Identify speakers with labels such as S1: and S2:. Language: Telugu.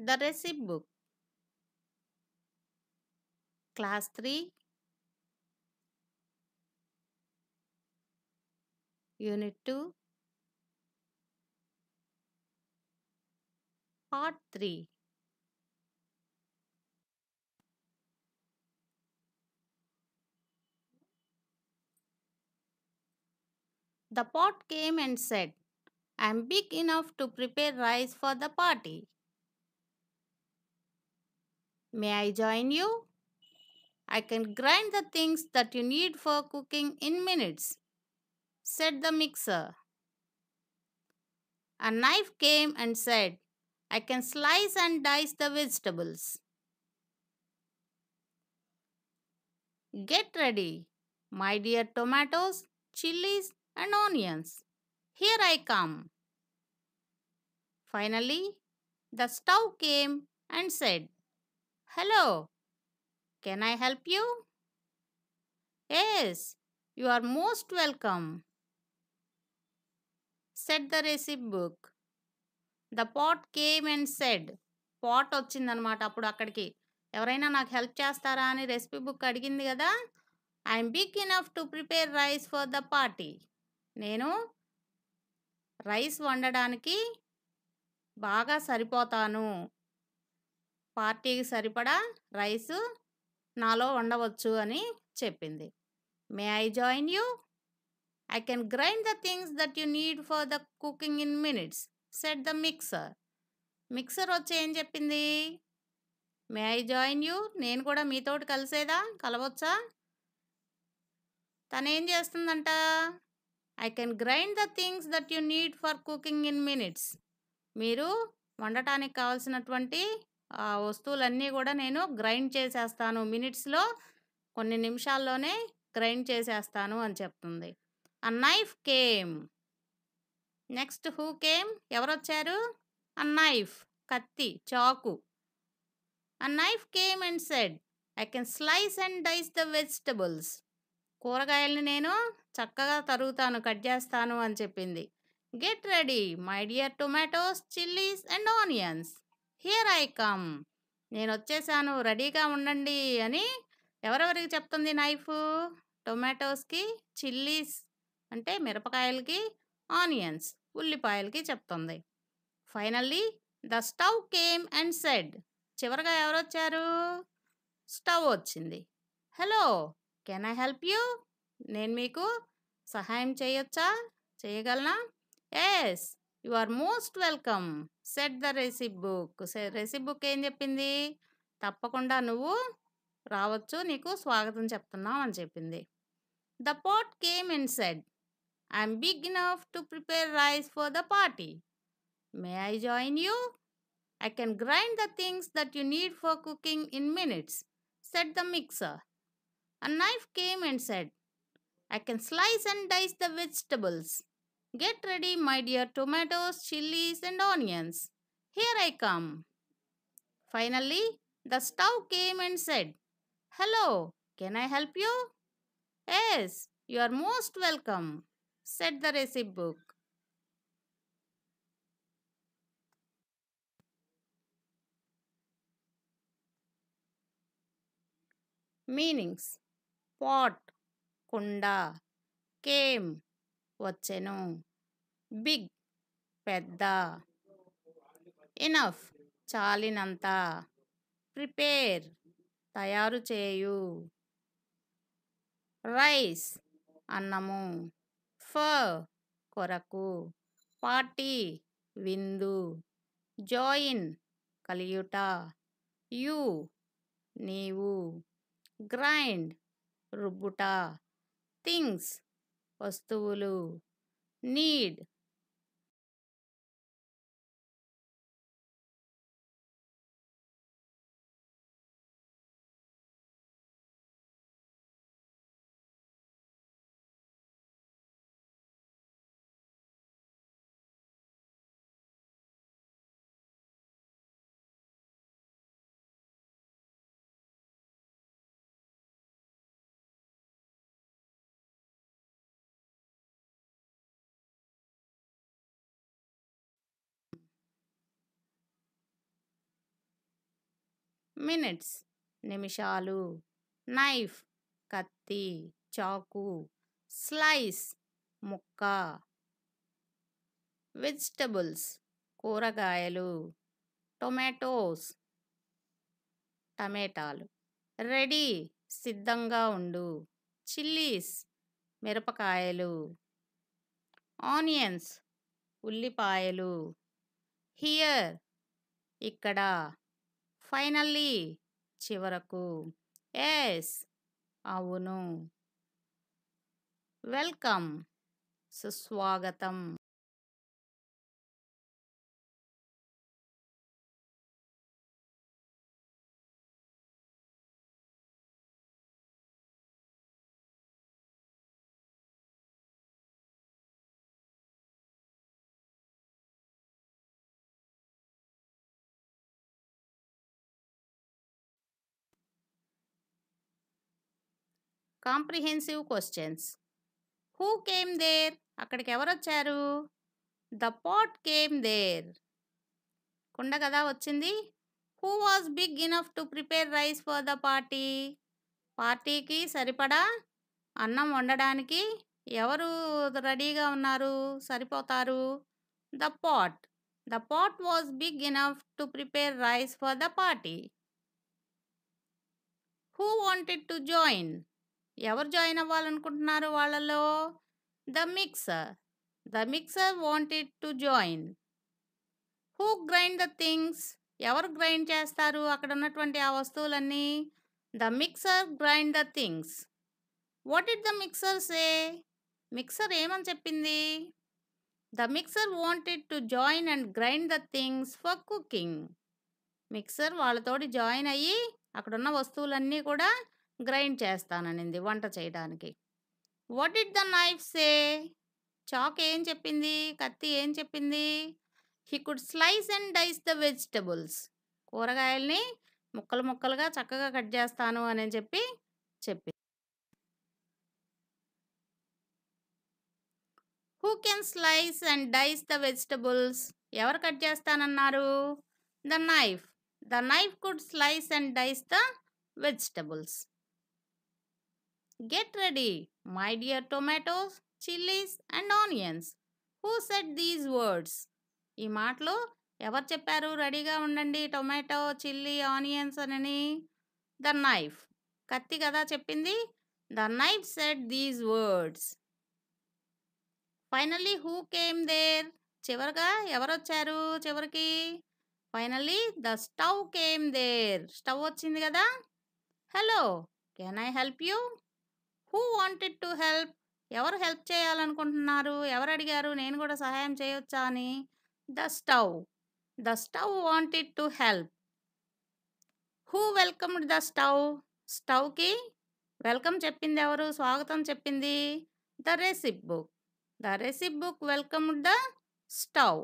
S1: The recipe book. Class 3. Unit 2. Part 3. The pot came and said, I am big enough to prepare rice for the party. May I join you? I can grind the things that you need for cooking in minutes, said the mixer. A knife came and said, I can slice and dice the vegetables. Get ready, my dear tomatoes, chilies, and onions. Here I come. Finally, the stove came and said, hello can I help you yes you are most welcome said the recipe book the pot came and said pot వచ్చిందనమాట అప్పుడు అక్కడికి ఎవరైనా నాకు హెల్ప్ చేస్తారా అని రెసిపీ బుక్ అడిగింది కదా I'm big enough to prepare rice for the party నేను రైస్ వండడానికి బాగా సరిపోతాను పార్టీకి సరిపడా రైస్ నాలో వండవచ్చు అని చెప్పింది may I join you I can grind the things that you need for the cooking in minutes said the mixer mixer వచ్చి ఏం చెప్పింది మే ఐ జాయిన్ యూ నేను కూడా మీతోటి కలిసేదా కలవచ్చా తనేం చేస్తుందంట I can grind the things that you need for cooking in minutes మీరు వండటానికి కావాల్సినటువంటి ఆ వస్తువులన్నీ కూడా నేను గ్రైండ్ చేసేస్తాను మినిట్స్లో కొన్ని నిమిషాల్లోనే గ్రైండ్ చేసేస్తాను అని చెప్తుంది a knife came next who came ఎవరొచ్చారు అ నైఫ్ కత్తి చాకు a knife came and said I can slice and dice the vegetables కూరగాయల్ని నేను చక్కగా తరుగుతాను కట్ చేస్తాను అని చెప్పింది get ready my dear tomatoes chillies and onions here I come నేను వచ్చేసాను రెడీగా ఉండండి అని ఎవరెవరికి చెప్తుంది నైఫ్ టొమాటోస్కి చిల్లీస్ అంటే మిరపకాయలకి ఆనియన్స్ ఉల్లిపాయలకి చెప్తుంది finally the stove came and said చివరిగా ఎవరొచ్చారు స్టవ్ వచ్చింది hello can I help you నేను మీకు సహాయం చేయొచ్చా చేయగలనా yes you are most welcome said the recipe book recipe book ఏం చెప్పింది తప్పకుండా నువ్వు రావచ్చు నీకు స్వాగతం చెప్తున్నాం అని చెప్పింది the pot came in said I'm big enough to prepare rice for the party may I join you I can grind the things that you need for cooking in minutes said the mixer a knife came and said I can slice and dice the vegetables Get ready, my dear tomatoes, chilies, and onions. Here I come. Finally, the stove came and said, Hello, can I help you? Yes, you are most welcome, said the recipe book. Meanings Pot, Kunda, Came, వచ్చెను బిగ్ పెద్ద ఇనఫ్ చాలినంత ప్రిపేర్ తయారు చేయు రైస్ అన్నము ఫ కొరకు పార్టీ విందు జాయిన్ కలియుట యు నీవు గ్రైండ్ రుబ్బుట థింగ్స్ వస్తువులు నీడ్ మినిట్స్ నిమిషాలు నైఫ్ కత్తి చాకు స్లైస్ ముక్క వెజిటబుల్స్ కూరగాయలు టొమాటోస్ టమాటాలు రెడీ సిద్ధంగా ఉండు చిల్లీస్ మిరపకాయలు ఆనియన్స్ ఉల్లిపాయలు హియర్ ఇక్కడ ఫైనల్లీ చివరకు ఎస్ అవును వెల్కమ్ సుస్వాగతం comprehensive questions who came there అక్కడికి ఎవరు వచ్చారు ద పాట్ కేమ్ దేర్ కుండ కదా వచ్చింది who was big enough to prepare rice for the party పార్టీకి సరిపడా అన్నం వండడానికి ఎవరు రెడీగా ఉన్నారు సరిపోతారు the pot the pot was big enough to prepare rice for the party who wanted to join ఎవరు జాయిన్ అవ్వాలనుకుంటున్నారు వాళ్ళలో the mixer the mixer wanted to join who grind the things ఎవరు గ్రైండ్ చేస్తారు అక్కడ ఉన్నటువంటి ఆ వస్తువులన్నీ the mixer grind the things what it the mixer say mixer ఏమని చెప్పింది the mixer wanted to join and grind the things for cooking mixer వాళ్ళతోటి జాయిన్ అయ్యి అక్కడున్న వస్తువులన్నీ కూడా గ్రైండ్ చేస్తాననింది వంట చేయడానికి what it the knife say చాక్ ఏం చెప్పింది కత్తి ఏం చెప్పింది he could slice and dice the vegetables కూరగాయల్ని ముక్కలు ముక్కలుగా చక్కగా కట్ చేస్తాను అని చెప్పి చెప్పింది who can slice and dice the vegetables ఎవరు కట్ చేస్తానన్నారు the knife the knife could slice and dice the vegetables Get ready, my dear tomatoes, chillies and onions. Who said these words? ఈ మాటలు ఎవరు చెప్పారు రెడీగా ఉండండి టొమాటో చిల్లీ ఆనియన్స్ అని ద నైఫ్ కత్తి కదా చెప్పింది the knife said these words finally who came there చివరిగా ఎవరొచ్చారు చివరికి finally the stove came there stove వచ్చింది కదా hello can I help you who wanted to help ఎవరు హెల్ప్ చేయాలనుకుంటున్నారు ఎవరు అడిగారు నేను కూడా సహాయం చేయొచ్చా అని the stove the stove wanted to help who welcomed the stove స్టవ్కి వెల్కమ్ చెప్పింది ఎవరు స్వాగతం చెప్పింది the recipe book the recipe book welcomed the stove